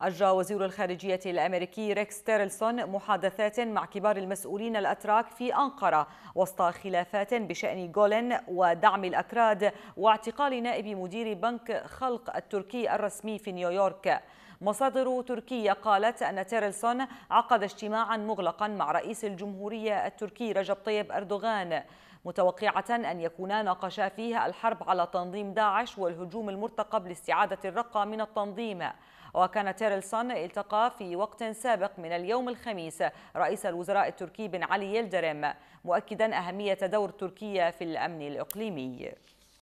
أجرى وزير الخارجية الأمريكي ريكس تيرلسون محادثات مع كبار المسؤولين الأتراك في أنقرة وسط خلافات بشأن جولن ودعم الأكراد واعتقال نائب مدير بنك خلق التركي الرسمي في نيويورك مصادر تركية قالت أن تيرلسون عقد اجتماعا مغلقا مع رئيس الجمهورية التركي رجب طيب أردوغان متوقعة أن يكونا ناقشا فيه الحرب على تنظيم داعش والهجوم المرتقب لاستعادة الرقة من التنظيم وكان تيرلسون التقى في وقت سابق من اليوم الخميس رئيس الوزراء التركي بن علي يلدرم مؤكدا أهمية دور تركيا في الأمن الإقليمي